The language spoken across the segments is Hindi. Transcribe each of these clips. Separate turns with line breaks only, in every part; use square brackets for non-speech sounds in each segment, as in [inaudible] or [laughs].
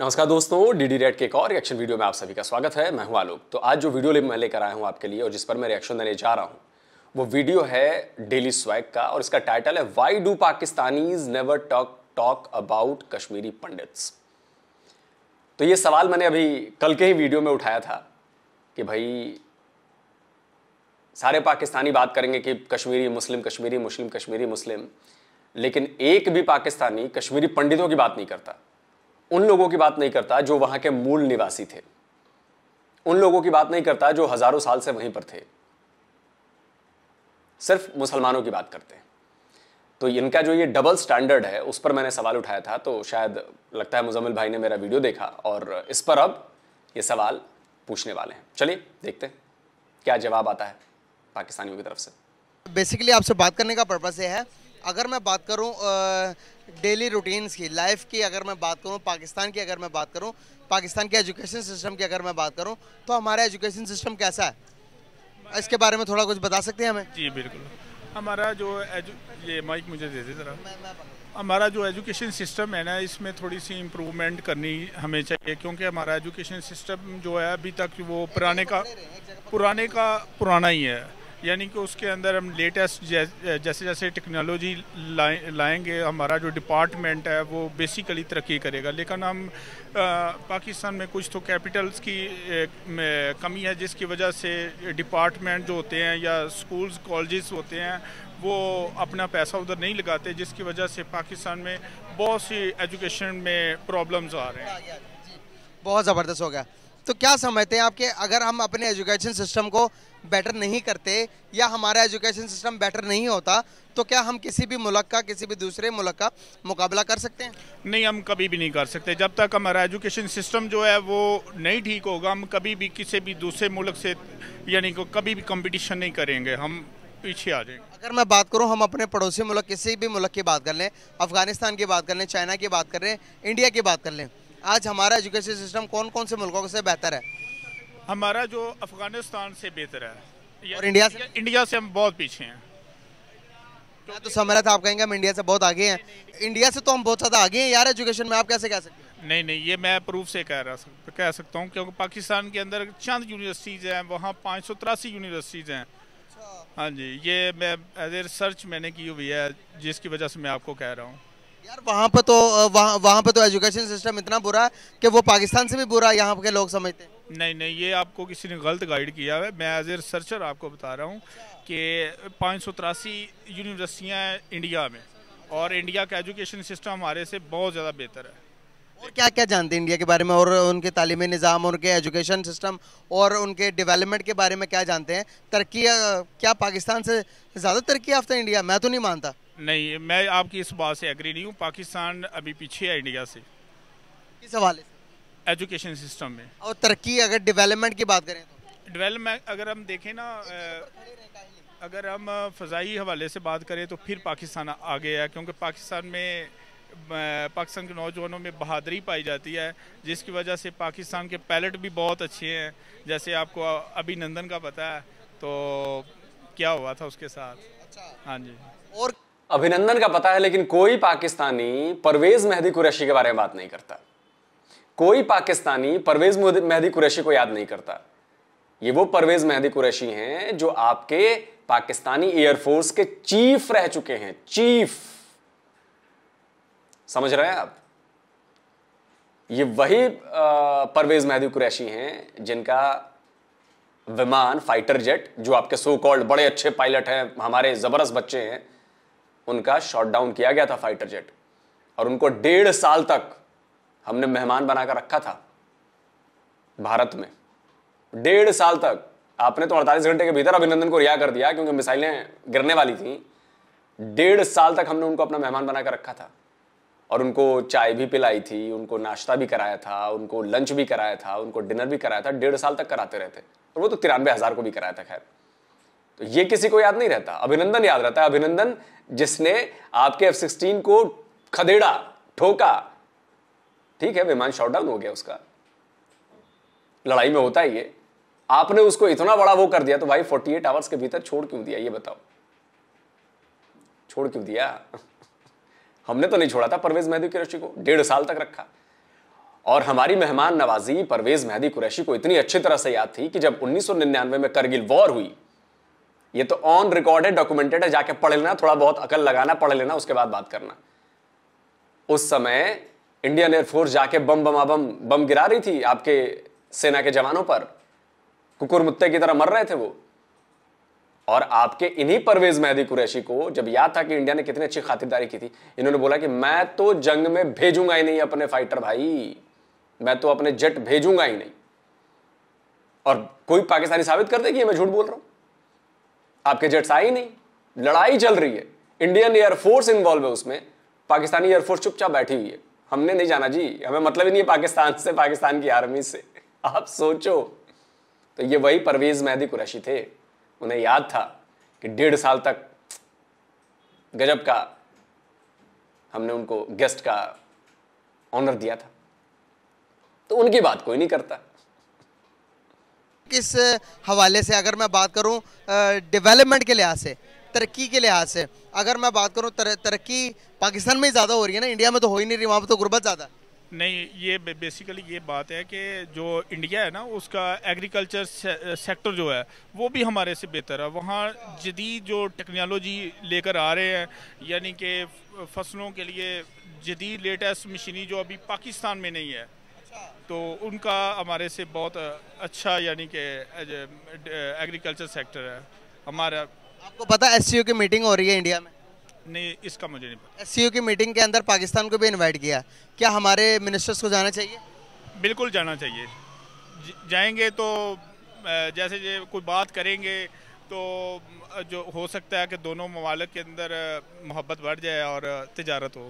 नमस्कार दोस्तों डी डी रेड के एक और रिएक्शन वीडियो में आप सभी का स्वागत है मैं हूं आलोक तो आज जो वीडियो मैं लेकर आया हूं आपके लिए और जिस पर मैं रिएक्शन देने जा रहा हूं वो वीडियो है डेली स्वैग का और इसका टाइटल है why do Pakistanis never talk talk about Kashmiri Pandits तो ये सवाल मैंने अभी कल के ही वीडियो में उठाया था कि भाई सारे पाकिस्तानी बात करेंगे कि कश्मीरी मुस्लिम कश्मीरी मुस्लिम कश्मीरी मुस्लिम लेकिन एक भी पाकिस्तानी कश्मीरी पंडितों की बात नहीं करता उन लोगों की बात नहीं करता जो वहां के मूल निवासी थे उन लोगों की बात नहीं करता जो हजारों साल से वहीं पर थे सिर्फ मुसलमानों की बात करते हैं तो इनका जो ये डबल स्टैंडर्ड है उस पर मैंने सवाल उठाया था तो शायद लगता है मुजम्मिल भाई ने मेरा वीडियो देखा और इस पर अब ये सवाल पूछने वाले हैं चलिए देखते हैं क्या जवाब आता है पाकिस्तानियों की तरफ से
बेसिकली आपसे बात करने का पर्पज़ ये है अगर मैं बात करूँ डेली रूटीन्स की लाइफ की अगर मैं बात करूँ पाकिस्तान की अगर मैं बात करूँ पाकिस्तान के एजुकेशन सिस्टम की अगर मैं बात करूँ तो हमारा एजुकेशन सिस्टम कैसा है इसके बारे में थोड़ा कुछ बता सकते हैं हमें
जी बिल्कुल हमारा जो एजु ये माइक मुझे दे दे ज़रा हमारा जो एजुकेशन सिस्टम है ना इसमें थोड़ी सी इम्प्रूवमेंट करनी हमें चाहिए क्योंकि हमारा एजुकेशन सिस्टम जो है अभी तक वो पुराने का पुराने का पुराना ही है यानी कि उसके अंदर हम लेटेस्ट जैसे जैसे टेक्नोलॉजी लाए, लाएंगे हमारा जो डिपार्टमेंट है वो बेसिकली तरक्की करेगा लेकिन हम आ, पाकिस्तान में कुछ तो कैपिटल्स की ए, कमी है जिसकी वजह से डिपार्टमेंट जो होते हैं या स्कूल्स कॉलेजेस होते हैं वो अपना पैसा उधर नहीं लगाते जिसकी वजह से पाकिस्तान में बहुत सी एजुकेशन में प्रॉब्लम्स आ रहे हैं
बहुत ज़बरदस्त हो गया तो क्या समझते हैं आपके अगर हम अपने एजुकेशन सिस्टम को बेटर नहीं करते या हमारा एजुकेशन सिस्टम बेटर नहीं होता
तो क्या हम किसी भी मुल्क का किसी भी दूसरे मुल्क का मुकाबला कर सकते हैं नहीं हम कभी भी नहीं कर सकते जब तक हमारा एजुकेशन सिस्टम जो है वो नहीं ठीक होगा हम कभी भी किसी भी दूसरे मुल्क से यानी को कभी भी कंपटीशन नहीं करेंगे हम पीछे आ जाएंगे अगर मैं बात करूँ हम
अपने पड़ोसी मुल्क किसी भी मुल्क की बात कर लें अफगानिस्तान की बात कर लें चाइना की बात कर लें इंडिया की बात कर लें आज हमारा एजुकेशन सिस्टम कौन कौन से मुल्कों से बेहतर है हमारा जो
अफगानिस्तान से बेहतर है और इंडिया से इंडिया से हम बहुत पीछे हैं
क्या तो समय था आप कहेंगे हम इंडिया से बहुत आगे हैं इंडिया से तो हम बहुत ज़्यादा आगे हैं यार एजुकेशन में आप कैसे कह सकते
हैं नहीं नहीं ये मैं प्रूफ से कह रहा कह सकता हूँ क्योंकि पाकिस्तान के अंदर चंद यूनिवर्सिटीज़ हैं वहाँ पाँच सौ तिरासी यूनिवर्सिटीज़ हैं अच्छा। हाँ जी ये मैं एज ए रिसर्च मैंने की हुई है जिसकी वजह से मैं आपको कह रहा हूँ
यार वहाँ पे तो वहाँ वहाँ पे तो एजुकेशन सिस्टम इतना बुरा है कि वो पाकिस्तान से भी बुरा यहाँ के लोग समझते हैं
नहीं नहीं ये आपको किसी ने गलत गाइड किया है मैं एज ए रिसर्चर आपको बता रहा हूँ कि पाँच सौ तिरासी यूनिवर्सिटियाँ इंडिया में और इंडिया का एजुकेशन सिस्टम हमारे से बहुत ज़्यादा बेहतर है
और क्या क्या जानते हैं इंडिया के बारे में और उनके तालीमी निज़ाम उनके एजुकेशन सिस्टम और उनके डेवलपमेंट के बारे में क्या जानते हैं तरक्की क्या पाकिस्तान से ज़्यादा तरक्की याफ्ता इंडिया मैं तो नहीं मानता
नहीं मैं आपकी इस बात से एग्री नहीं हूँ पाकिस्तान अभी पीछे है इंडिया से किस हवाले से एजुकेशन सिस्टम में और तरक्की अगर
डेवलपमेंट की बात करें
तो डेवलपमेंट अगर हम देखें ना अगर हम फ़जाई हवाले से बात करें तो फिर पाकिस्तान आगे है क्योंकि पाकिस्तान में पाकिस्तान के नौजवानों में बहादरी पाई जाती है जिसकी वजह से पाकिस्तान के पायलट भी बहुत अच्छे हैं जैसे आपको अभिनंदन का पता है तो क्या हुआ था उसके साथ अच्छा हाँ जी और अभिनंदन का
पता है लेकिन कोई पाकिस्तानी परवेज मेहदी कुरैशी के बारे में बात नहीं करता कोई पाकिस्तानी परवेज मेहदी कुरैशी को याद नहीं करता ये वो परवेज मेहदी कुरैशी हैं जो आपके पाकिस्तानी एयरफोर्स के चीफ रह चुके हैं चीफ समझ रहे हैं आप ये वही परवेज मेहदी कुरैशी हैं जिनका विमान फाइटर जेट जो आपके सो कॉल्ड बड़े अच्छे पायलट हैं हमारे जबरदस्त बच्चे हैं उनका शॉट डाउन किया गया था फाइटर जेट और उनको डेढ़ साल तक हमने मेहमान बनाकर रखा था भारत में डेढ़ साल तक आपने तो अड़तालीस घंटे के भीतर अभिनंदन को रिहा कर दिया क्योंकि मिसाइलें गिरने वाली थी डेढ़ साल तक हमने उनको अपना मेहमान बनाकर रखा था और उनको चाय भी पिलाई थी उनको नाश्ता भी कराया था उनको लंच भी कराया था उनको डिनर भी कराया था डेढ़ साल तक कराते रहते और वो तो तिरानवे हज़ार को भी कराया था खैर तो ये किसी को याद नहीं रहता अभिनंदन याद रहता है अभिनंदन जिसने आपके एफ सिक्सटीन को खदेड़ा ठोका ठीक है विमान डाउन हो गया उसका लड़ाई में होता ही ये आपने उसको इतना बड़ा वो कर दिया तो भाई 48 आवर्स के भीतर छोड़ क्यों दिया ये बताओ छोड़ क्यों दिया [laughs] हमने तो नहीं छोड़ा था परवेज मेहदी कुरैशी को डेढ़ साल तक रखा और हमारी मेहमान नवाजी परवेज मेहदी कुरैशी को इतनी अच्छी तरह से याद थी कि जब 1999 में करगिल वॉर हुई ये तो ऑन रिकॉर्डेड डॉक्यूमेंटेड है जाके पढ़ लेना थोड़ा बहुत अकल लगाना पढ़ लेना उसके बाद बात करना उस समय इंडियन एयरफोर्स जाके बम बम बम गिरा रही थी आपके सेना के जवानों पर कुकुर मुत्ते की तरह मर रहे थे वो और आपके इन्हीं परवेज मेहदी कुरैशी को जब याद था कि इंडिया ने कितनी अच्छी खातिरदारी की थी इन्होंने बोला कि मैं तो जंग में भेजूंगा ही नहीं अपने फाइटर भाई मैं तो अपने जेट भेजूंगा ही नहीं और कोई पाकिस्तानी साबित कर दे कि मैं झूठ बोल रहा हूं आपके जेट्स आई नहीं लड़ाई चल रही है इंडियन एयरफोर्स इन्वॉल्व है उसमें पाकिस्तानी एयरफोर्स चुपचाप बैठी हुई है हमने नहीं जाना जी हमें मतलब ही नहीं है पाकिस्तान से पाकिस्तान की आर्मी से आप सोचो तो ये वही परवेज मेहदी कुरैशी थे उन्हें याद था कि डेढ़ साल तक गजब का हमने उनको गेस्ट का ऑनर दिया था तो उनकी बात कोई नहीं करता
किस हवाले से अगर मैं बात करूँ डेवलपमेंट के लिहाज से तरक्की के लिहाज से अगर मैं बात करूँ तर, तरक्की पाकिस्तान में ही ज़्यादा हो रही है ना इंडिया में तो हो ही नहीं रही वहाँ पर तो गुर्बत ज़्यादा
नहीं ये बेसिकली ये बात है कि जो इंडिया है ना उसका एग्रीकल्चर से, सेक्टर जो है वो भी हमारे से बेहतर है वहाँ जदीद जो टेक्नोलॉजी लेकर आ रहे हैं यानी कि फसलों के लिए जदीद लेटेस्ट मशीनी जो अभी पाकिस्तान में नहीं है तो उनका हमारे से बहुत अच्छा यानी कि एग्रीकल्चर सेक्टर है हमारा
आपको पता है एस की मीटिंग हो रही है इंडिया में
नहीं इसका मुझे नहीं पता
एस की मीटिंग के अंदर पाकिस्तान को भी इन्वाइट किया क्या हमारे मिनिस्टर्स को जाना चाहिए
बिल्कुल जाना चाहिए जाएंगे तो जैसे जो कोई बात करेंगे तो जो हो सकता है कि दोनों ममालक के अंदर मोहब्बत बढ़ जाए और तजारत हो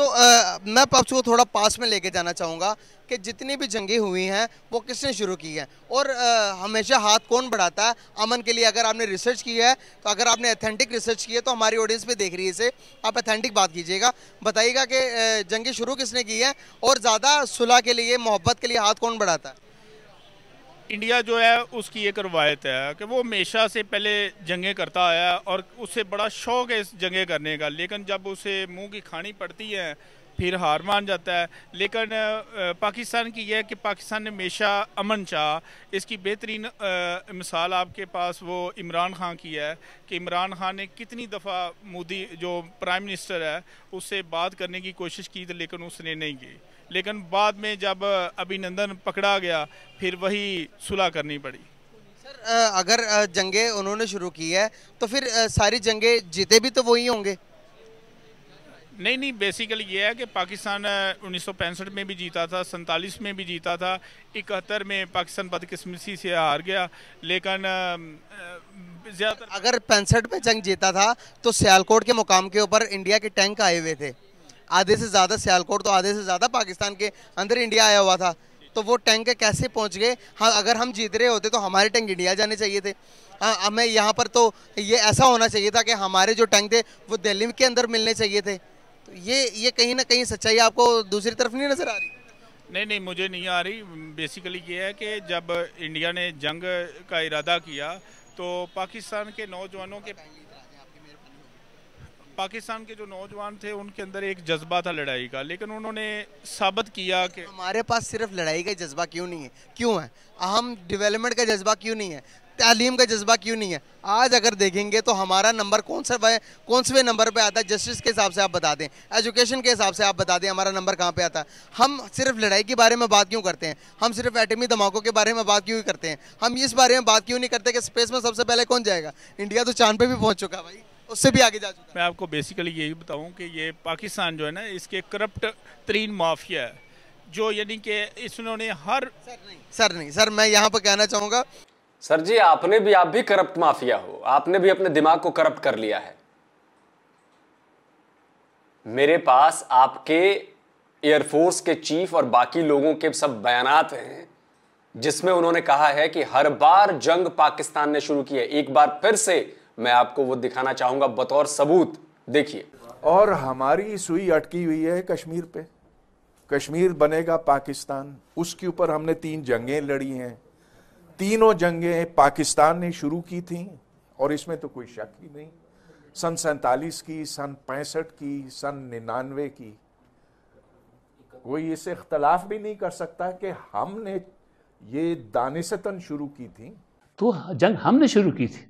तो आ, मैं आपको थोड़ा पास में लेके जाना चाहूँगा कि जितनी भी जंगे हुई हैं वो किसने शुरू की है और आ, हमेशा हाथ कौन बढ़ाता है अमन के लिए अगर आपने रिसर्च की है तो अगर आपने अथेंटिक रिसर्च की है तो हमारी ऑडियंस भी देख रही है इसे आप अथेंटिक बात कीजिएगा बताइएगा कि जंगे शुरू किसने की है और ज़्यादा सुलह के लिए मोहब्बत के लिए हाथ कौन बढ़ाता है
इंडिया जो है उसकी एक रवायत है कि वो हमेशा से पहले जंगे करता आया और उससे बड़ा शौक है इस जंगे करने का लेकिन जब उसे मुंह की खानी पड़ती है फिर हार मान जाता है लेकिन पाकिस्तान की यह है कि पाकिस्तान ने हमेशा अमन चाह इसकी बेहतरीन मिसाल आपके पास वो इमरान खान की है कि इमरान खान ने कितनी दफ़ा मोदी जो प्राइम मिनिस्टर है उससे बात करने की कोशिश की थी लेकिन उसने नहीं की लेकिन बाद में जब अभिनंदन पकड़ा गया फिर वही सुलह करनी पड़ी
सर अगर जंगे उन्होंने शुरू की है तो फिर सारी जंगे जीते भी तो
वही होंगे नहीं नहीं बेसिकली ये है कि पाकिस्तान उन्नीस में भी जीता था सैंतालीस में भी जीता था इकहत्तर में पाकिस्तान बदकिस्मती से हार गया लेकिन ज़्यादा
अगर पैंसठ में जंग जीता था तो सियालकोट के मुकाम के ऊपर इंडिया के टैंक आए हुए थे आधे से ज़्यादा सियालकोट तो आधे से ज़्यादा पाकिस्तान के अंदर इंडिया आया हुआ था तो वो टैंक कैसे पहुंच गए हाँ अगर हम जीत रहे होते तो हमारे टैंक इंडिया जाने चाहिए थे हाँ हमें यहाँ पर तो ये ऐसा होना चाहिए था कि हमारे जो टैंक थे वो दिल्ली के अंदर मिलने चाहिए थे तो ये ये कहीं ना कहीं सच्चाई आपको दूसरी तरफ नहीं नज़र
आ रही नहीं नहीं मुझे नहीं आ रही बेसिकली ये है कि जब इंडिया ने जंग का इरादा किया तो पाकिस्तान के नौजवानों के पाकिस्तान के जो नौजवान थे उनके अंदर एक जज्बा था लड़ाई का लेकिन उन्होंने साबित किया कि
हमारे पास सिर्फ लड़ाई का जज्बा क्यों नहीं है क्यों है अहम डेवलपमेंट का जज्बा क्यों नहीं है तालीम का जज्बा क्यों नहीं है आज अगर देखेंगे तो हमारा नंबर कौन सा कौन से नंबर पे आता है जस्टिस के हिसाब से आप बता दें एजुकेशन के हिसाब से आप बता दें हमारा नंबर कहाँ पे आता है हम सिर्फ लड़ाई के बारे में बात क्यों करते हैं हम सिर्फ एटमी धमाकों के बारे में बात क्यों करते हैं हम इस बारे में बात क्यों नहीं करते कि स्पेस में सबसे पहले कौन जाएगा इंडिया तो चांद पर भी पहुँच चुका भाई उससे भी आगे जा
चुका मैं आपको बेसिकली यही बताऊँ कि ये पाकिस्तान जो है ना इसके करप्ट तरीन माफिया है
जो यानी कि इस हर सर नहीं सर नहीं सर मैं यहाँ पर कहना चाहूँगा सर जी आपने भी आप भी करप्ट माफिया हो आपने भी अपने दिमाग को करप्ट कर लिया है मेरे पास आपके एयरफोर्स के चीफ और बाकी लोगों के सब बयानात हैं जिसमें उन्होंने कहा है कि हर बार जंग पाकिस्तान ने शुरू की है एक बार फिर से मैं आपको वो दिखाना चाहूंगा बतौर सबूत देखिए
और हमारी सुई अटकी हुई है कश्मीर पे कश्मीर बनेगा पाकिस्तान उसके ऊपर हमने तीन जंगें लड़ी हैं तीनों जंगें पाकिस्तान ने शुरू की थी और इसमें तो कोई शक ही नहीं सन सैतालीस की सन पैंसठ की सन निन्यानवे की कोई इसे इख्तलाफ भी नहीं कर सकता कि हमने ये दानिशतन शुरू की थी
तो जंग हमने शुरू की थी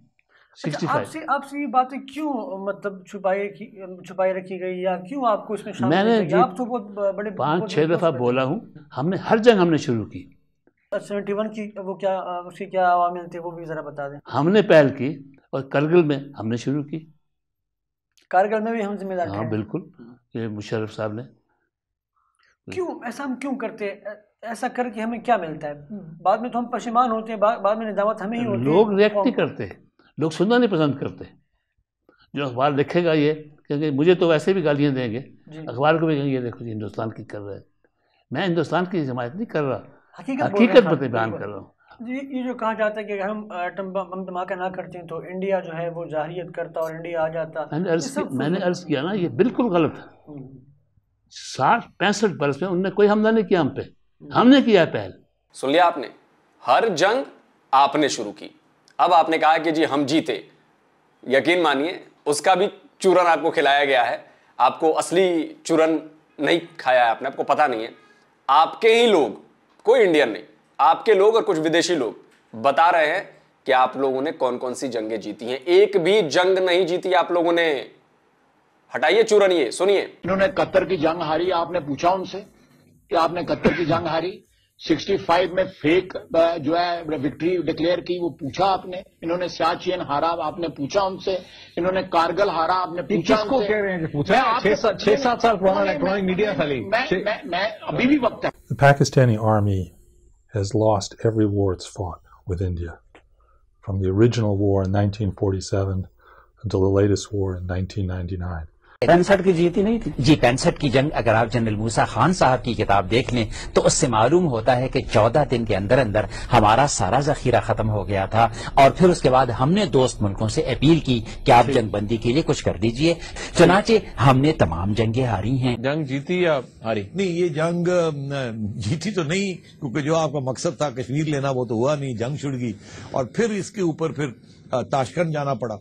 अच्छा, आपसे
आपसे ये बातें क्यों मतलब छुपाई छुपाई रखी गई या क्यों आपको इसमें मैंने आप तो बहुत बड़े पांच छह दफ़ा बोला
हूँ हमने हर जंग हमने शुरू की
सेवेंटी वन की वो क्या उसकी क्या अवामिल
थे वो भी ज़रा बता दें हमने पहल की और करगिल में हमने शुरू की कारगिल में भी हम जिम्मेदार हाँ बिल्कुल ये मुशर्रफ साहब ने क्यों ऐसा
हम क्यों करते हैं ऐसा करके हमें क्या मिलता है बाद में तो हम पशेमान होते हैं बाद में निजामत
हमें ही होती लोग रिएक्ट नहीं करते लोग सुनना नहीं पसंद करते जो अखबार लिखेगा ये क्योंकि मुझे तो वैसे भी गालियाँ देंगे अखबार को भी कहेंगे देखो जी हिंदुस्तान की कर रहे हैं मैं हिंदुस्तान की हिमायत नहीं कर रहा हकीकत पर बयान कर रहा हूँ
ये जो कहा जाता है कि हम एटम बम धमाका ना करते हैं तो इंडिया जो है वो जाहिरियत करता और इंडिया आ जाता मैंने
अर्ज मैंने अर्ज किया ना ये बिल्कुल गलत है हम्म। साठ पैंसठ बरस में उनने कोई हमला नहीं किया हम पे हमने किया पहल
सुन लिया आपने हर जंग आपने शुरू की अब आपने कहा कि जी हम जीते यकीन मानिए उसका भी चूरन आपको खिलाया गया है आपको असली चूरन नहीं खाया है आपने आपको पता नहीं है आपके ही लोग कोई इंडियन नहीं आपके लोग और कुछ विदेशी लोग बता रहे हैं कि आप लोगों ने कौन कौन सी जंगें जीती हैं एक भी जंग नहीं जीती आप लोगों ने हटाइए चूरनिए सुनिए इन्होंने कत्तर की जंग हारी आपने पूछा उनसे कि आपने कत्तर की जंग हारी 65 में फेक जो है विक्ट्री डिक्लेयर की
वो पूछा आपने इन्होंने सियाचियन हारा आपने पूछा उनसे इन्होंने कारगिल हारा आपने पूछा किसको कह रहे हैं पूछा छह सात साल पुराना इलेक्ट्रॉनिक मीडिया खाली मैं अभी भी वक्त है
The Pakistani army has lost every war it's fought with India from the original war in 1947 until the latest war in 1999. पैंसठ की जीती नहीं थी जी पैंसठ की जंग अगर आप जनरल मूसा खान साहब की किताब देख लें तो उससे मालूम होता है कि चौदह दिन के अंदर अंदर हमारा सारा जखीरा खत्म हो गया था और फिर उसके बाद हमने दोस्त मुल्कों से अपील की कि आप जंगबंदी के लिए कुछ कर दीजिए चुनाचे हमने तमाम जंगे हारी हैं जंग जीती या हारी नहीं ये जंग
जीती तो नहीं क्योंकि जो आपका मकसद था कश्मीर लेना वो तो हुआ नहीं जंग छुड़ गई
और फिर इसके ऊपर फिर ताशकंद जाना पड़ा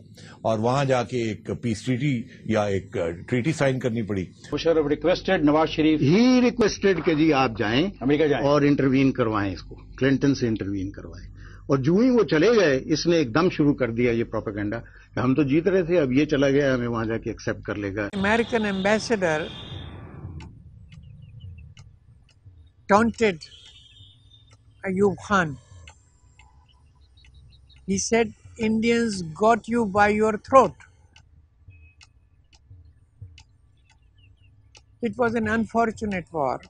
और वहां जाके एक पीस ट्रीटी या एक ट्रीटी साइन करनी पड़ी
Musharraf requested Nawaz Sharif he requested के जी आप जाएं अमेरिका जाएं और इंटरवीन करवाएं इसको क्लिंटन से इंटरवीन करवाएं और जू ही वो चले गए इसने एकदम शुरू कर दिया ये प्रोपेगेंडा हम तो जीत रहे थे अब ये चला गया हमें वहां जाके एक्सेप्ट कर लेगा American ambassador taunted Ayub Khan he said Indians got you by your throat. It was an unfortunate war.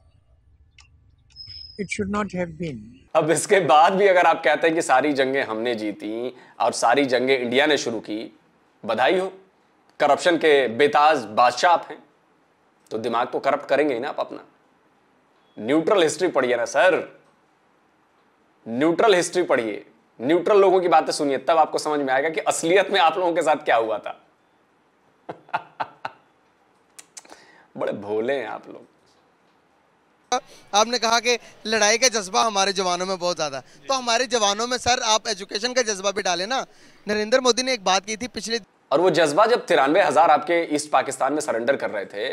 It should not have been.
अब इसके बाद भी अगर आप कहते हैं कि सारी जंगें हमने जीती और सारी जंगें इंडिया ने शुरू की बधाई हो करप्शन के बेताज बादशाह आप हैं तो दिमाग तो करप्ट करेंगे ही ना आप अपना न्यूट्रल हिस्ट्री पढ़िए ना सर न्यूट्रल हिस्ट्री पढ़िए न्यूट्रल लोगों की बातें सुनिए तब आपको समझ में आएगा कि असलियत में आप लोगों के साथ क्या हुआ था [laughs] बड़े भोले हैं आप लोग
आपने कहा कि लड़ाई का जज्बा हमारे जवानों में बहुत ज़्यादा तो हमारे जवानों में सर आप एजुकेशन का जज्बा भी डालें ना नरेंद्र मोदी ने एक बात की थी पिछले
और वो जज्बा जब तिरानवे हजार आपके ईस्ट पाकिस्तान में सरेंडर कर रहे थे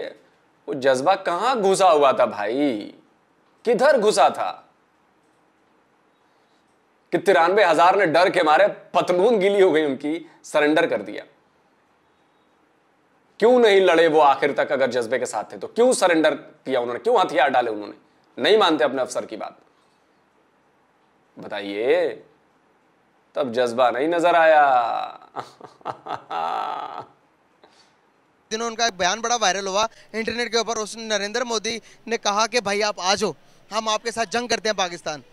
वो जज्बा कहाँ घुसा हुआ था भाई किधर घुसा था कि तिरानवे हजार ने डर के मारे पतलून गिली हो गई उनकी सरेंडर कर दिया क्यों नहीं लड़े वो आखिर तक अगर जज्बे के साथ थे तो क्यों सरेंडर किया उन्होंने क्यों हथियार डाले उन्होंने नहीं मानते अपने अफसर की बात बताइए तब जज्बा नहीं नजर आया [laughs]
दिनों उनका एक बयान बड़ा वायरल हुआ इंटरनेट के ऊपर उसने नरेंद्र मोदी ने कहा कि भाई आप आ जाओ हम आपके साथ जंग करते हैं पाकिस्तान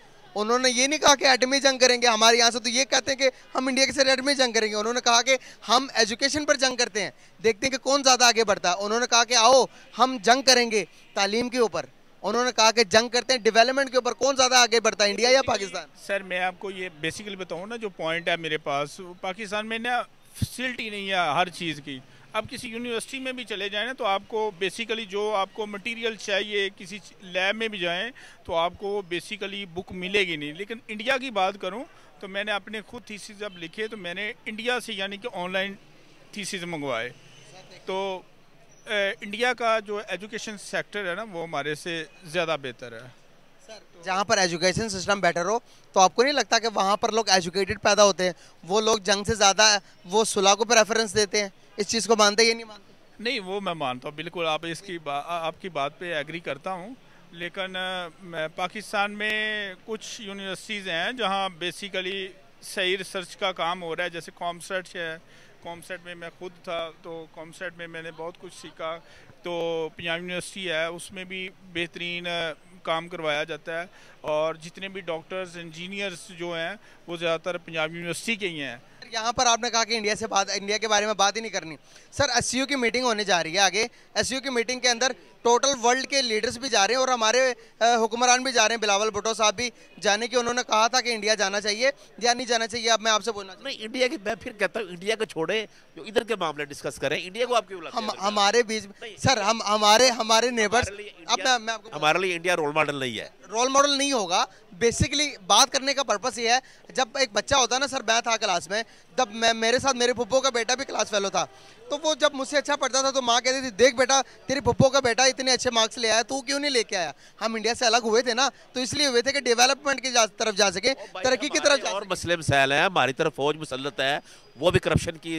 उन्होंने ये नहीं कहा कि एटमी जंग करेंगे हमारे यहाँ से तो ये कहते हैं कि हम इंडिया के साथ एटमी जंग करेंगे उन्होंने कहा कि हम एजुकेशन पर जंग करते हैं देखते हैं कि कौन ज़्यादा आगे बढ़ता है उन्होंने कहा कि आओ हम जंग करेंगे तालीम के ऊपर उन्होंने कहा कि जंग करते हैं डेवलपमेंट के ऊपर कौन ज़्यादा आगे बढ़ता है इंडिया या पाकिस्तान
सर मैं आपको ये बेसिकली बताऊँ ना जो पॉइंट है मेरे पास पाकिस्तान में ना फैसिलिटी नहीं है हर चीज़ की आप किसी यूनिवर्सिटी में भी चले जाएँ ना तो आपको बेसिकली जो आपको मटेरियल चाहिए किसी लैब में भी जाएँ तो आपको बेसिकली बुक मिलेगी नहीं लेकिन इंडिया की बात करूँ तो मैंने अपने खुद थीसिस जब लिखे तो मैंने इंडिया से यानी कि ऑनलाइन थीसिस मंगवाए तो ए, इंडिया का जो एजुकेशन सेक्टर है ना वो हमारे से ज़्यादा बेहतर है
तो- जहाँ पर एजुकेशन सिस्टम बेटर हो तो आपको नहीं लगता कि वहाँ पर लोग एजुकेटेड पैदा होते हैं वो लोग जंग से ज़्यादा वो सुलह को प्रेफरेंस देते हैं इस चीज़ को मानते ये नहीं मानते
नहीं वो मैं मानता हूँ बिल्कुल आप इसकी बा, आपकी बात पे एग्री करता हूँ लेकिन पाकिस्तान में कुछ यूनिवर्सिटीज़ हैं जहाँ बेसिकली सही रिसर्च का काम हो रहा है जैसे कॉमसर्च है कॉमसेट में मैं खुद था तो कॉमसेट में मैंने बहुत कुछ सीखा तो पंजाब यूनिवर्सिटी है उसमें भी बेहतरीन काम करवाया जाता है और जितने भी डॉक्टर्स इंजीनियर्स जो हैं वो ज़्यादातर पंजाब यूनिवर्सिटी के ही हैं
यहाँ पर आपने कहा कि इंडिया से बात इंडिया के बारे में बात ही नहीं करनी सर एस की मीटिंग होने जा रही है आगे एस की मीटिंग के अंदर टोटल वर्ल्ड के लीडर्स भी जा रहे हैं और हमारे हुक्मरान भी जा रहे हैं बिलावल भुटो साहब भी जाने की उन्होंने कहा था कि इंडिया जाना चाहिए या नहीं जाना चाहिए अब मैं आपसे बोलना नहीं इंडिया की मैं फिर कहता हूँ इंडिया को छोड़े
जो इधर के मामले डिस्कस करें इंडिया को आप क्यों
हम हमारे बीच सर हम हमारे हमारे नेबर्स अब मैं
आपको हमारे लिए इंडिया रोल मॉडल नहीं है
रोल मॉडल नहीं होगा बेसिकली बात करने का पर्पस ये है जब एक बच्चा होता है ना सर मैं था क्लास में तब मैं मेरे साथ मेरे फुप्पो का बेटा भी क्लास फेलो था तो वो जब मुझसे अच्छा पढ़ता था तो माँ कहती थी देख बेटा तेरे फुप्पो का बेटा इतने अच्छे मार्क्स ले आया तो क्यों नहीं लेके आया हम इंडिया से अलग हुए थे ना तो इसलिए हुए थे कि डेवलपमेंट की तरफ जा सके
तरक्की की तरफ और मसले मसाइल है हमारी तरफ फौज मुसलत है वो भी करप्शन की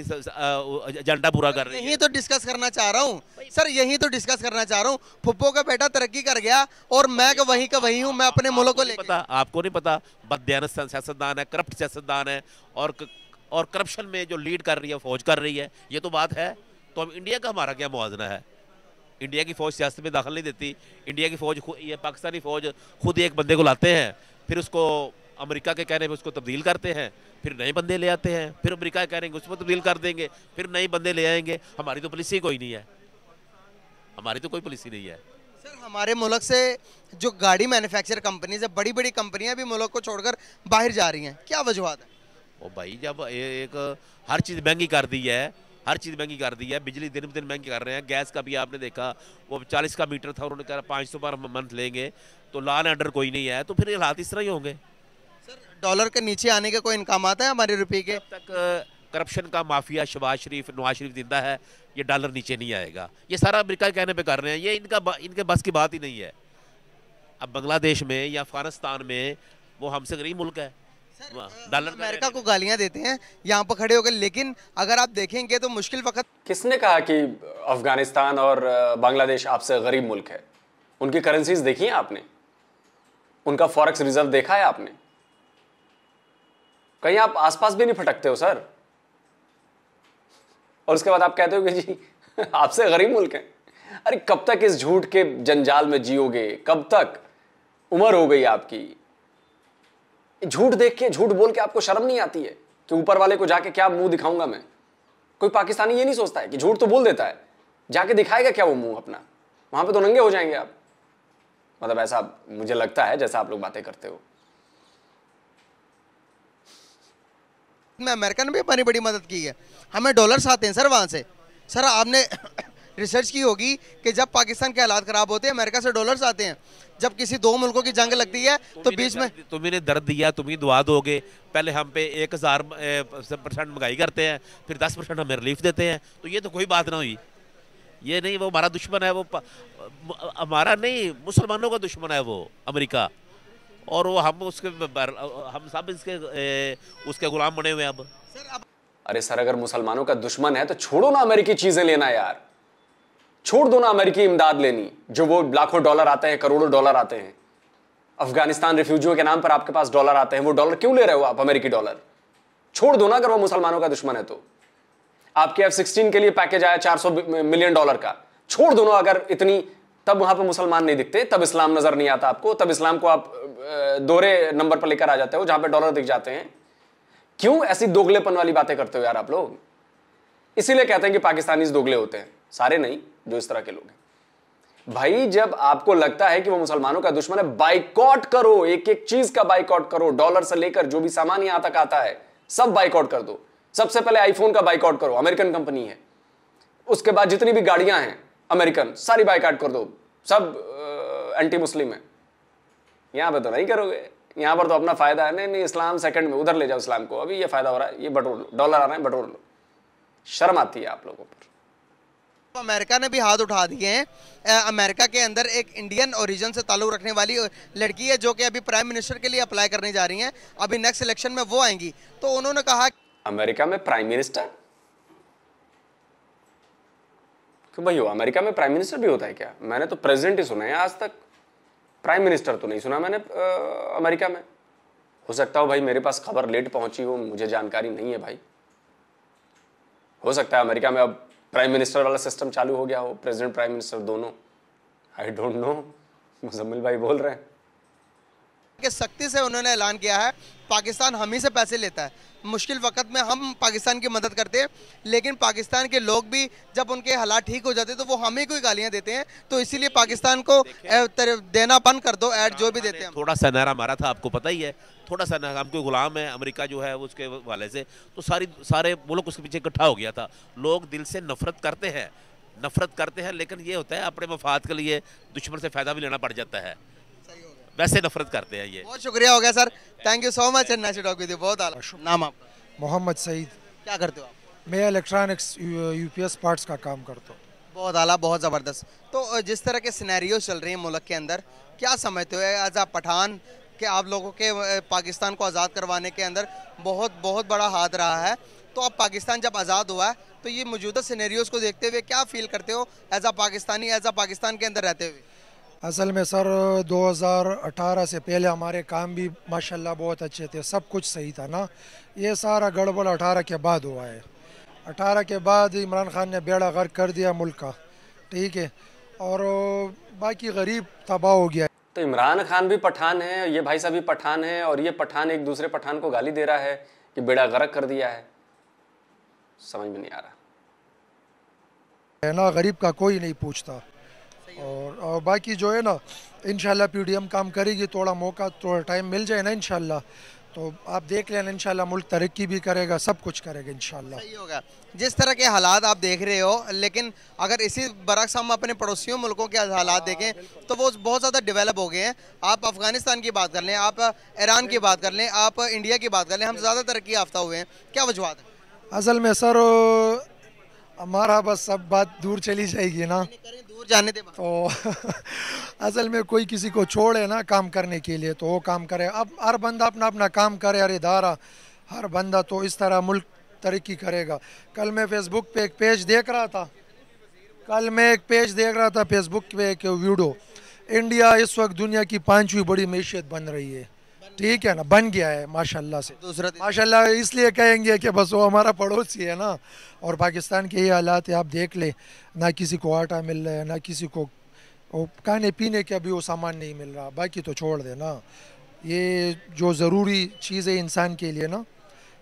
एजेंडा पूरा कर रही है
यही तो डिस्कस करना चाह रहा हूँ सर यही तो डिस्कस करना चाह रहा हूँ फुप्पो का बेटा तरक्की कर गया और मैं का वही का वही हूँ मैं अपने मुल्क को ले पता
आपको नहीं पता बदयान सियासतदान है करप्ट सियासतदान है और और करप्शन में जो लीड कर रही है फौज कर रही है ये तो बात है तो अब इंडिया का हमारा क्या मुआजना है इंडिया की फ़ौज सियासत में दाखिल नहीं देती इंडिया की फ़ौज ये पाकिस्तानी फ़ौज खुद एक बंदे को लाते हैं फिर उसको अमेरिका के कहने पे उसको तब्दील करते हैं फिर नए बंदे ले आते हैं फिर अमेरिका कह रहे हैं उसमें तब्दील कर देंगे फिर नए बंदे ले आएंगे हमारी तो पॉलिसी कोई नहीं है हमारी तो कोई पॉलिसी नहीं है
सर हमारे मुल्क से जो गाड़ी मैन्युफैक्चर कंपनीज है बड़ी बड़ी कंपनियाँ भी मुल्क को छोड़कर बाहर जा रही हैं क्या वजूहत है
ओ भाई जब एक हर चीज़ महंगी कर दी है हर चीज़ महंगी कर दी है बिजली दिन ब दिन महंगी कर रहे हैं गैस का भी आपने देखा वो चालीस का मीटर था उन्होंने कहा पाँच सौ पर मंथ लेंगे तो लॉ एंड कोई नहीं है तो फिर हालात इस तरह ही होंगे
सर डॉलर के नीचे आने के कोई इनकाम आता है हमारे
रुपये के तक करप्शन का माफिया शबाज शरीफ नवाज शरीफ जिंदा है ये डॉलर नीचे नहीं आएगा ये सारा अमरीका कहने पर कर रहे हैं ये इनका इनके बस की बात ही नहीं है अब बांग्लादेश में या अफगानिस्तान में वो हमसे गरीब मुल्क है डॉलर तो अमेरिका को गालियां
देते हैं यहाँ पर खड़े होकर लेकिन अगर आप देखेंगे तो मुश्किल वक्त
किसने कहा कि अफगानिस्तान और बांग्लादेश आपसे गरीब मुल्क है उनकी करेंसीज देखी है आपने उनका फॉरेक्स रिजर्व देखा है आपने कहीं आप आसपास भी नहीं फटकते हो सर और उसके बाद आप कहते हो कि जी [laughs] आपसे गरीब मुल्क है अरे कब तक इस झूठ के जंजाल में जियोगे कब तक उम्र हो गई आपकी झूठ देख के झूठ बोल के आपको शर्म नहीं आती है कि ऊपर वाले को जाके क्या मुंह दिखाऊंगा मैं कोई पाकिस्तानी ये नहीं सोचता है कि झूठ तो बोल देता है जाके दिखाएगा क्या वो मुंह अपना वहां पे तो नंगे हो जाएंगे आप मतलब ऐसा मुझे लगता है जैसा आप लोग बातें करते हो
मैं अमेरिका ने भी बड़ी बड़ी मदद की है हमें डॉलर्स आते हैं सर वहां से सर आपने रिसर्च की होगी कि जब पाकिस्तान के हालात ख़राब होते हैं अमेरिका से डॉलर्स आते हैं जब किसी दो
मुल्कों की जंग लगती है तो बीच में तुम्हें ने दर्द दिया तुम्हें दुआ दोगे पहले हम पे एक हज़ार परसेंट महंगाई करते हैं फिर दस परसेंट हमें रिलीफ देते हैं तो ये तो कोई बात ना हुई ये नहीं वो हमारा दुश्मन है वो हमारा नहीं मुसलमानों का दुश्मन है वो अमेरिका और वो हम उसके हम सब इसके उसके गुलाम बने
हुए अब अब अरे सर अगर मुसलमानों का दुश्मन है तो छोड़ो ना अमेरिकी चीज़ें लेना यार छोड़ दो ना अमेरिकी इमदाद लेनी जो वो लाखों डॉलर आते हैं करोड़ों डॉलर आते हैं अफगानिस्तान रिफ्यूजियों के नाम पर आपके पास डॉलर आते हैं वो डॉलर क्यों ले रहे हो आप अमेरिकी डॉलर छोड़ दो ना अगर वो मुसलमानों का दुश्मन है तो आपके एफ सिक्सटीन के लिए पैकेज आया चार सौ मिलियन डॉलर का छोड़ दो ना अगर इतनी तब वहां पर मुसलमान नहीं दिखते तब इस्लाम नजर नहीं आता आपको तब इस्लाम को आप दोहरे नंबर पर लेकर आ जाते हो जहां पर डॉलर दिख जाते हैं क्यों ऐसी दोगलेपन वाली बातें करते हो यार आप लोग इसीलिए कहते हैं कि पाकिस्तानी दोगले होते हैं सारे नहीं जो इस तरह के लोग हैं भाई जब आपको लगता है कि वो मुसलमानों का दुश्मन है बाइकॉट करो एक एक चीज का बाइकॉट करो डॉलर से लेकर जो भी सामान यहां तक आता है सब बाइकॉट कर दो सबसे पहले आईफोन का बाइकआउट करो अमेरिकन कंपनी है उसके बाद जितनी भी गाड़ियां हैं अमेरिकन सारी बाइकआउट कर दो सब आ, एंटी मुस्लिम है यहां पर तो नहीं करोगे यहां पर तो अपना फायदा है नहीं नहीं इस्लाम सेकंड में उधर ले जाओ इस्लाम को अभी ये फायदा हो रहा है ये बटोर लो डॉलर आ रहे हैं बटोर लो शर्म आती है आप लोगों पर
अमेरिका ने भी हाथ उठा दिए हैं अमेरिका के अंदर एक इंडियन ओरिजिन से ताल्लुक रखने वाली लड़की है जो कि अभी प्राइम मिनिस्टर के लिए अप्लाई करने जा रही हैं अभी नेक्स्ट इलेक्शन में वो आएंगी तो उन्होंने
कहा अमेरिका में प्राइम मिनिस्टर क्यों भाई हो अमेरिका में प्राइम मिनिस्टर भी होता है क्या मैंने तो प्रेजिडेंट ही सुना है आज तक प्राइम मिनिस्टर तो नहीं सुना मैंने आ, अमेरिका में हो सकता हो भाई मेरे पास खबर लेट पहुंची हो मुझे जानकारी नहीं है भाई हो सकता है अमेरिका में अब प्राइम मिनिस्टर वाला सिस्टम चालू हो गया हो प्रेसिडेंट प्राइम मिनिस्टर दोनों आई डोंट नो मुजम्मिल भाई बोल रहे हैं
के सख्ती से उन्होंने ऐलान किया है पाकिस्तान हम ही से पैसे लेता है मुश्किल वक्त में हम पाकिस्तान की मदद करते हैं लेकिन पाकिस्तान के लोग भी जब उनके हालात ठीक हो जाते हैं तो वो हम ही कोई गालियां देते हैं तो इसीलिए पाकिस्तान को देना बंद कर दो ऐड जो भी हाँ, देते हैं
थोड़ा सा नारा मारा था आपको पता ही है थोड़ा सा हम हमको गुलाम है अमेरिका जो है उसके वाले से तो सारी सारे मुल्क उसके पीछे इकट्ठा हो गया था लोग दिल से नफरत करते हैं नफरत करते हैं लेकिन ये होता है अपने मफाद के लिए दुश्मन से फ़ायदा भी लेना पड़ जाता है वैसे नफरत करते हैं ये बहुत शुक्रिया
हो गया sir thank you so much nice talk with you बहुत आला नाम आप
मोहम्मद सईद क्या करते हो आप मैं इलेक्ट्रॉनिक्स यूपीएस पार्ट्स का काम करता हूँ
बहुत आला बहुत ज़बरदस्त तो जिस तरह के सिनेरियो चल रही है मुल्क के अंदर क्या समझते हो एज आ पठान के आप लोगों के पाकिस्तान को आज़ाद करवाने के अंदर बहुत बहुत बड़ा हाथ रहा है तो अब पाकिस्तान जब आज़ाद हुआ है तो ये मौजूदा सिनेरियोज़ को देखते हुए क्या फील करते हो as a Pakistani as a Pakistan के अंदर रहते हुए
असल में सर 2018 से पहले हमारे काम भी माशाल्लाह बहुत अच्छे थे सब कुछ सही था ना ये सारा गड़बड़ अठारह के बाद हुआ है अठारह के बाद इमरान खान ने बेड़ा गर्क कर दिया मुल्क का ठीक है और बाकी गरीब तबाह हो गया
तो इमरान खान भी पठान है ये भाई साहब भी पठान है और ये पठान एक दूसरे पठान को गाली दे रहा है कि बेड़ा गर्क कर दिया है समझ में नहीं आ रहा है ना
गरीब का कोई नहीं पूछता और और बाकी जो है ना इन एम काम करेगी थोड़ा मौका थोड़ा टाइम मिल जाए ना इन तो आप देख लेना इन मुल्क तरक्की भी करेगा सब कुछ करेगा इन शही
होगा जिस तरह के हालात आप देख रहे हो लेकिन अगर इसी बरक्स हम अपने पड़ोसियों मुल्कों के हालात हाँ, देखें तो वो बहुत ज़्यादा डेवलप हो गए हैं आप अफगानिस्तान की बात कर लें आप ईरान की बात कर लें आप इंडिया की बात कर लें हम ज़्यादा तरक्की याफ्ता हुए हैं क्या वजूहत है
असल में सर हमारा बस सब बात दूर चली जाएगी ना दूर जाने दे तो [laughs] असल में कोई किसी को छोड़े ना काम करने के लिए तो वो काम करे अब हर बंदा अपना अपना काम करे अरे दारा हर बंदा तो इस तरह मुल्क तरक्की करेगा कल मैं फेसबुक पे एक पेज देख रहा था कल मैं एक पेज देख रहा था फेसबुक पे एक वीडियो इंडिया इस वक्त दुनिया की पांचवी बड़ी मीशियत बन रही है ठीक है ना बन गया है माशाल्लाह से दूसरा माशाल्लाह इसलिए कहेंगे कि बस वो हमारा पड़ोसी है ना और पाकिस्तान के ये हालात आप देख ले ना किसी को आटा मिल रहा है ना किसी को खाने पीने का भी वो सामान नहीं मिल रहा बाकी तो छोड़ देना ये जो ज़रूरी चीज़ है इंसान के लिए ना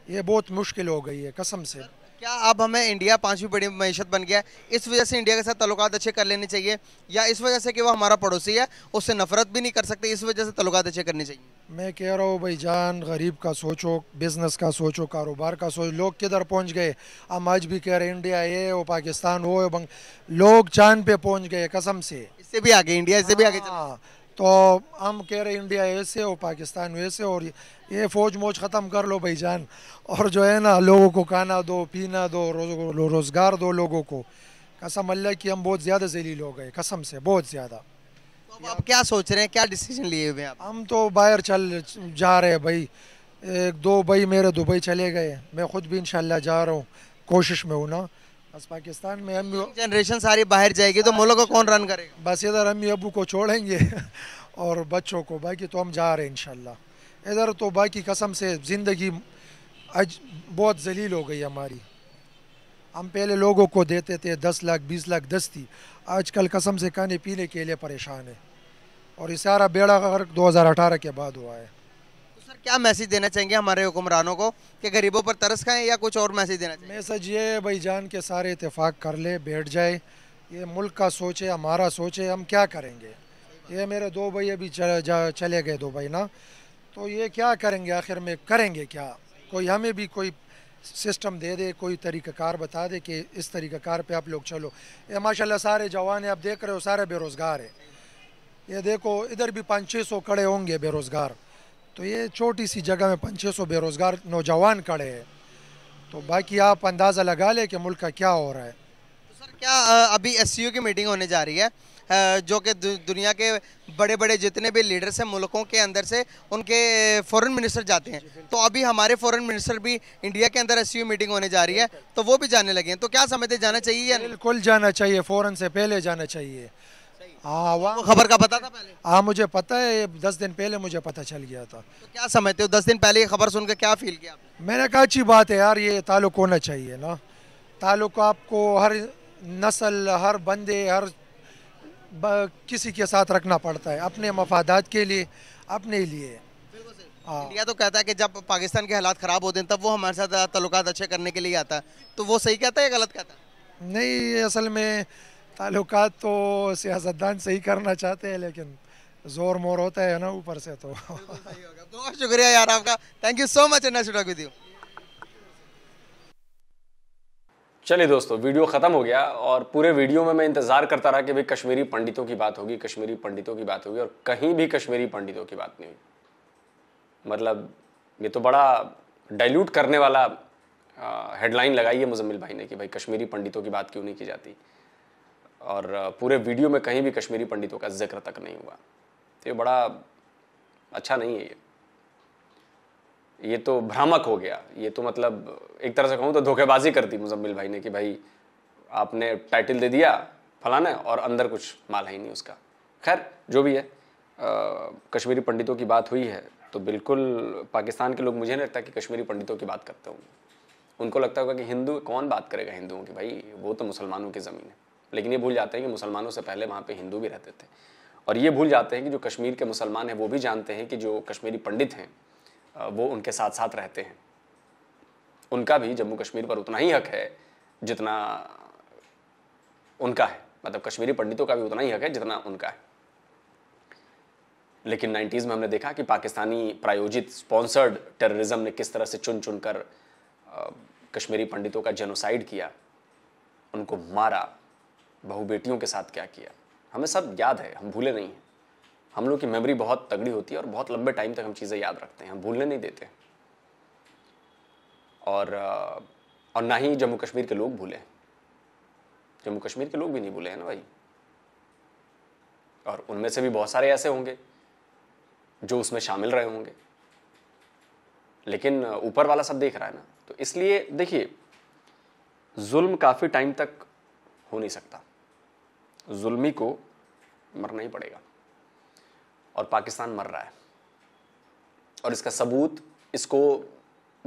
ये बहुत
मुश्किल हो गई है कसम से क्या अब हमें इंडिया पांचवी बड़ी मीशत बन गया है इस वजह से इंडिया के साथ तल्लुकात अच्छे कर लेने चाहिए या इस वजह से कि वो हमारा पड़ोसी है उससे नफरत भी नहीं कर सकते इस वजह से तलुकात अच्छे करने चाहिए
मैं कह रहा हूँ भाई जान गरीब का सोचो बिज़नेस का सोचो कारोबार का सोचो लोग किधर पहुँच गए हम आज भी कह रहे इंडिया ये हो पाकिस्तान वो लोग चांद पे पहुँच गए कसम से इससे भी आगे इंडिया इससे भी आगे हाँ तो हम कह रहे इंडिया ऐसे हो पाकिस्तान वैसे और ये फौज मौज ख़त्म कर लो भाई जान और जो है ना लोगों को खाना दो पीना दो रोज रोज़गार दो लोगों को कसम अल्लाह की हम बहुत ज़्यादा जलील हो गए कसम से बहुत ज़्यादा तो आप क्या सोच रहे हैं क्या डिसीजन लिए हुए हैं हम तो बाहर चल जा रहे हैं भाई एक दो भाई मेरे दुबई चले गए मैं ख़ुद भी इन जा रहा हूँ कोशिश में हूँ ना
बस पाकिस्तान में हम जनरेशन सारी
बाहर जाएगी तो मोलो को कौन रन करेगा बस इधर अम्मी अबू को छोड़ेंगे [laughs] और बच्चों को बाकी तो हम जा रहे हैं इन इधर तो बाकी कसम से ज़िंदगी आज बहुत जलील हो गई हमारी हम पहले लोगों को देते थे दस लाख बीस लाख दस थी आजकल कसम से खाने पीने के लिए परेशान है और इशारा बेड़ा हज़ार अठारह के बाद हुआ है
सर क्या मैसेज देना चाहेंगे हमारे हुक्मरानों को कि गरीबों पर तरस खाएं या कुछ और मैसेज देना चाहिए मैसेज ये है भाई जान के सारे इतफाक़ कर ले बैठ जाए
ये मुल्क का सोचे हमारा सोचे हम क्या करेंगे ये मेरे दो भाई अभी चले, गए दो भाई ना तो ये क्या करेंगे आखिर में करेंगे क्या कोई हमें भी कोई सिस्टम दे दे कोई तरीक़ाकार बता दे कि इस तरीक़ाकार पे आप लोग चलो ये माशाल्लाह सारे जवान आप देख रहे हो सारे बेरोज़गार है ये देखो इधर भी पाँच छः सौ कड़े होंगे बेरोज़गार तो ये छोटी सी जगह में पाँच छः सौ बेरोज़गार नौजवान खड़े हैं तो बाकी आप अंदाज़ा लगा लें कि मुल्क का क्या हो रहा है
तो सर क्या अभी एस की मीटिंग होने जा रही है जो कि दुनिया के बड़े बड़े जितने भी लीडर्स हैं मुल्कों के अंदर से उनके फॉरेन मिनिस्टर जाते हैं तो अभी हमारे फॉरेन मिनिस्टर भी इंडिया के अंदर एस मीटिंग होने जा रही है तो वो भी जाने लगे हैं तो क्या समझते जाना चाहिए या
बिल्कुल जाना चाहिए फ़ौरन से पहले जाना चाहिए हाँ खबर का पता था पहले हाँ मुझे पता है दस दिन पहले मुझे पता चल गया था तो क्या समझते हो दस दिन पहले ये खबर सुनकर क्या फील किया आपने? मैंने कहा अच्छी बात है यार ये ताल्लुक होना चाहिए ना ताल्लुक आपको हर नस्ल हर बंदे हर किसी के साथ रखना पड़ता है अपने मफादात के लिए
अपने लिए हाँ। इंडिया तो कहता है कि जब पाकिस्तान के हालात ख़राब होते हैं तब वो हमारे साथ तल्लुत अच्छे करने के लिए आता है तो वो सही कहता है या गलत कहता है नहीं असल में
ताल्लुक तो सियासतदान सही करना चाहते हैं लेकिन जोर मोर होता है ना
ऊपर से तो बहुत शुक्रिया यार आपका thank you so much and
चलिए दोस्तों वीडियो ख़त्म हो गया और पूरे वीडियो में मैं इंतज़ार करता रहा कि भाई कश्मीरी पंडितों की बात होगी कश्मीरी पंडितों की बात होगी और कहीं भी कश्मीरी पंडितों की बात नहीं हुई मतलब ये तो बड़ा डाइल्यूट करने वाला हेडलाइन लगाई है मुजम्मिल भाई ने कि भाई कश्मीरी पंडितों की बात क्यों नहीं की जाती और पूरे वीडियो में कहीं भी कश्मीरी पंडितों का जिक्र तक नहीं हुआ तो ये बड़ा अच्छा नहीं है ये ये तो भ्रामक हो गया ये तो मतलब एक तरह से कहूँ तो धोखेबाजी करती मुजम्मिल भाई ने कि भाई आपने टाइटल दे दिया
फलाना और अंदर
कुछ माल है नहीं उसका खैर जो भी है आ, कश्मीरी पंडितों की बात हुई है तो बिल्कुल पाकिस्तान के लोग मुझे नहीं लगता कि कश्मीरी पंडितों की बात करते होंगे उनको लगता होगा कि हिंदू कौन बात करेगा हिंदुओं की भाई वो तो मुसलमानों की ज़मीन है लेकिन ये भूल जाते हैं कि मुसलमानों से पहले वहाँ पे हिंदू भी रहते थे और ये भूल जाते हैं कि जो कश्मीर के मुसलमान हैं वो भी जानते हैं कि जो कश्मीरी पंडित हैं वो उनके साथ साथ रहते हैं उनका भी जम्मू कश्मीर पर उतना ही हक है जितना उनका है मतलब कश्मीरी पंडितों का भी उतना ही हक है जितना उनका है लेकिन नाइन्टीज़ में हमने देखा कि पाकिस्तानी प्रायोजित स्पॉन्सर्ड टेररिज्म ने किस तरह से चुन चुन कर कश्मीरी पंडितों का जेनोसाइड किया उनको मारा बहू बेटियों के साथ क्या किया हमें सब याद है हम भूले नहीं हैं हम लोग की मेमोरी बहुत तगड़ी होती है और बहुत लंबे टाइम तक हम चीज़ें याद रखते हैं हम भूलने नहीं देते और और ना ही जम्मू कश्मीर के लोग भूले जम्मू कश्मीर के लोग भी नहीं भूले हैं ना भाई और उनमें से भी बहुत सारे ऐसे होंगे जो उसमें शामिल रहे होंगे लेकिन ऊपर वाला सब देख रहा है ना तो इसलिए देखिए जुल्म काफ़ी टाइम तक हो नहीं सकता जुल्मी को मरना ही पड़ेगा और पाकिस्तान मर रहा है और इसका सबूत इसको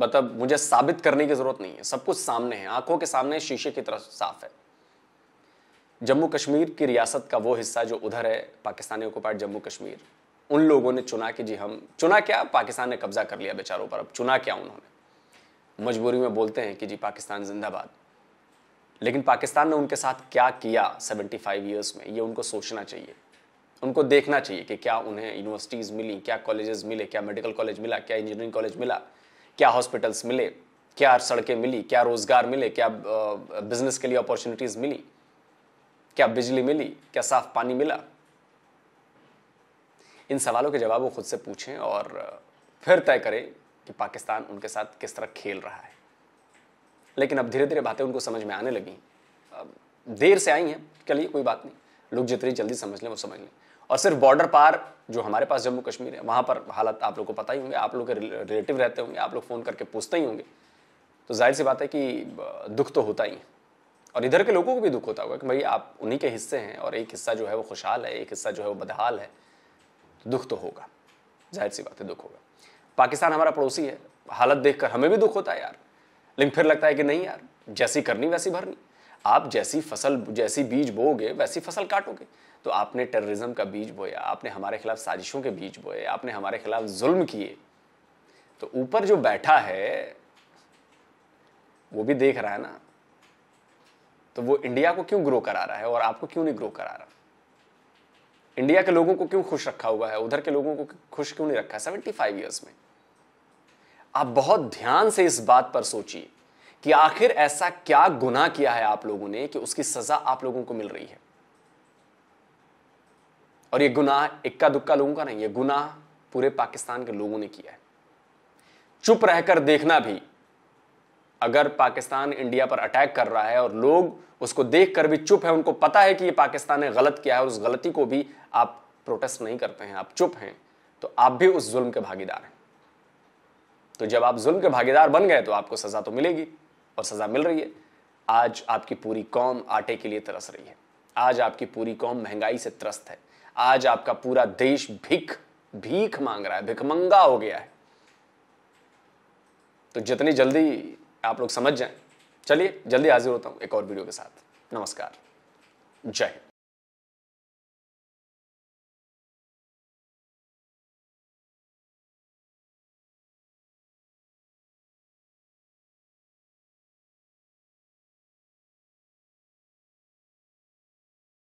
मतलब मुझे साबित करने की ज़रूरत नहीं है सब कुछ सामने है आंखों के सामने शीशे की तरह साफ है जम्मू कश्मीर की रियासत का वो हिस्सा जो उधर है पाकिस्तानी ऑक्यूपाइड जम्मू कश्मीर उन लोगों ने चुना कि जी हम चुना क्या पाकिस्तान ने कब्जा कर लिया बेचारों पर अब चुना क्या उन्होंने मजबूरी में बोलते हैं कि जी पाकिस्तान जिंदाबाद लेकिन पाकिस्तान ने उनके साथ क्या किया 75 फाइव ईयर्स में ये उनको सोचना चाहिए उनको देखना चाहिए कि क्या उन्हें यूनिवर्सिटीज़ मिली क्या कॉलेजेस मिले क्या मेडिकल कॉलेज मिला क्या इंजीनियरिंग कॉलेज मिला क्या हॉस्पिटल्स मिले क्या सड़कें मिली क्या रोज़गार मिले क्या बिजनेस के लिए अपॉर्चुनिटीज़ मिली क्या बिजली मिली क्या साफ पानी मिला इन सवालों के जवाब वो खुद से पूछें और फिर तय करें कि पाकिस्तान उनके साथ किस तरह खेल रहा है लेकिन अब धीरे धीरे बातें उनको समझ में आने लगी देर से आई हैं चलिए कोई बात नहीं लोग जितनी जल्दी समझ लें वो समझ लें और सिर्फ बॉर्डर पार जो हमारे पास जम्मू कश्मीर है वहाँ पर हालत आप लोग को पता ही होंगे आप लोग के रिलेटिव रहते होंगे आप लोग फ़ोन करके पूछते ही होंगे तो जाहिर सी बात है कि दुख तो होता ही है और इधर के लोगों को भी दुख होता होगा कि भाई आप उन्हीं के हिस्से हैं और एक हिस्सा जो है वो खुशहाल है एक हिस्सा जो है वो बदहाल है तो दुख तो होगा जाहिर सी बात है दुख होगा पाकिस्तान हमारा पड़ोसी है हालत देखकर हमें भी दुख होता है यार लेकिन फिर लगता है कि नहीं यार जैसी करनी वैसी भरनी आप जैसी फसल जैसी बीज बोओगे वैसी फसल काटोगे तो आपने टेररिज्म का बीज बोया आपने हमारे खिलाफ साजिशों के बीज बोए आपने हमारे खिलाफ जुल्म किए तो ऊपर जो बैठा है वो भी देख रहा है ना तो वो इंडिया को क्यों ग्रो करा रहा है और आपको क्यों नहीं ग्रो करा रहा इंडिया के लोगों को क्यों खुश रखा हुआ है उधर के लोगों को खुश क्यों नहीं रखा सेवेंटी फाइव ईयर्स में आप बहुत ध्यान से इस बात पर सोचिए कि आखिर ऐसा क्या गुना किया है आप लोगों ने कि उसकी सजा आप लोगों को मिल रही है और ये गुनाह इक्का दुक्का लोगों का नहीं ये गुनाह पूरे पाकिस्तान के लोगों ने किया है चुप रहकर देखना भी अगर पाकिस्तान इंडिया पर अटैक कर रहा है और लोग उसको देख भी चुप है उनको पता है कि ये पाकिस्तान ने गलत किया है और उस गलती को भी आप प्रोटेस्ट नहीं करते हैं आप चुप हैं तो आप भी उस जुल्म के भागीदार हैं तो जब आप जुल्म के भागीदार बन गए तो आपको सज़ा तो मिलेगी और सज़ा मिल रही है आज आपकी पूरी कौम आटे के लिए तरस रही है आज आपकी पूरी कौम महंगाई से त्रस्त है आज आपका पूरा देश भीख भीख मांग रहा है भिखमंगा हो गया है तो जितनी जल्दी
आप लोग समझ जाएं चलिए जल्दी हाजिर होता हूं एक और वीडियो के साथ नमस्कार
जय हिंद